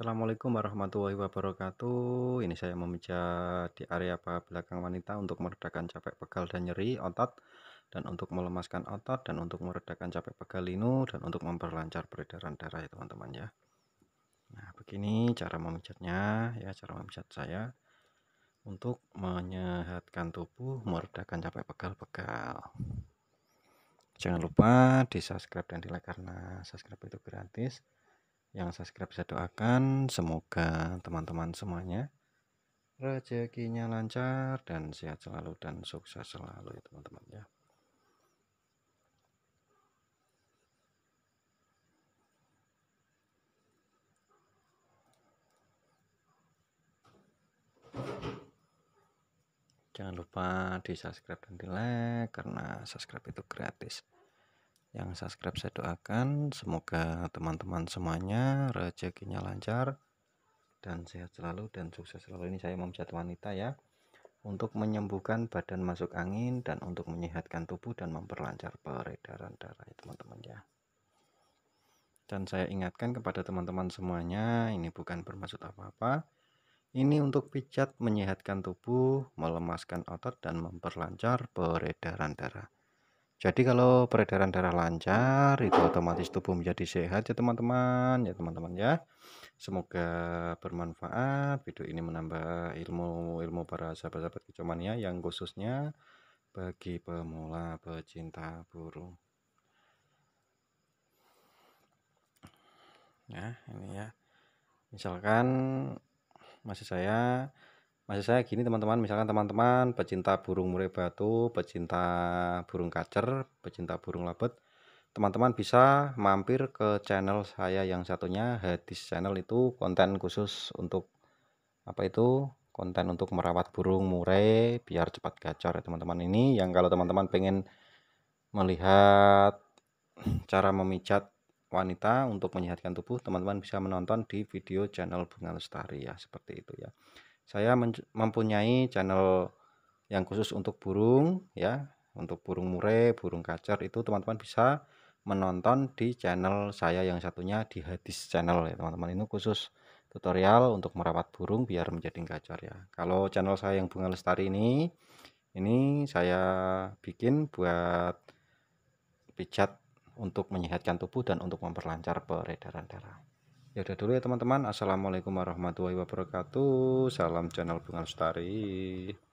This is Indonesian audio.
Assalamualaikum warahmatullahi wabarakatuh. Ini saya memijat di area paha belakang wanita untuk meredakan capek pegal dan nyeri otot dan untuk melemaskan otot dan untuk meredakan capek pegal linu dan untuk memperlancar peredaran darah ya teman-teman ya. Nah, begini cara memijatnya ya, cara memijat saya untuk menyehatkan tubuh, meredakan capek pegal-pegal. Jangan lupa di subscribe dan di like karena subscribe itu gratis yang subscribe saya doakan semoga teman-teman semuanya rezekinya lancar dan sehat selalu dan sukses selalu ya teman-teman ya jangan lupa di subscribe dan di like karena subscribe itu gratis yang subscribe saya doakan semoga teman-teman semuanya rezekinya lancar dan sehat selalu dan sukses selalu ini saya memijat wanita ya untuk menyembuhkan badan masuk angin dan untuk menyehatkan tubuh dan memperlancar peredaran darah ya teman-teman ya dan saya ingatkan kepada teman-teman semuanya ini bukan bermaksud apa-apa ini untuk pijat menyehatkan tubuh, melemaskan otot, dan memperlancar peredaran darah. Jadi kalau peredaran darah lancar itu otomatis tubuh menjadi sehat ya teman-teman ya teman-teman ya. Semoga bermanfaat. Video ini menambah ilmu-ilmu para sahabat-sahabat ya yang khususnya bagi pemula pecinta burung. Ya, ini ya. Misalkan masih saya maksud saya gini teman-teman misalkan teman-teman pecinta burung murai batu pecinta burung kacer pecinta burung labet teman-teman bisa mampir ke channel saya yang satunya hadis channel itu konten khusus untuk apa itu konten untuk merawat burung murai biar cepat gacor ya teman-teman ini yang kalau teman-teman pengen melihat cara memijat wanita untuk menyehatkan tubuh teman-teman bisa menonton di video channel Bunga Lestari ya seperti itu ya saya mempunyai channel yang khusus untuk burung ya untuk burung murai burung kacer itu teman-teman bisa menonton di channel saya yang satunya di hadis channel ya teman-teman ini khusus tutorial untuk merawat burung biar menjadi kacer ya kalau channel saya yang bunga lestari ini ini saya bikin buat pijat untuk menyehatkan tubuh dan untuk memperlancar peredaran darah Ya udah dulu ya teman-teman. Assalamualaikum warahmatullahi wabarakatuh. Salam channel Bunga Lestari.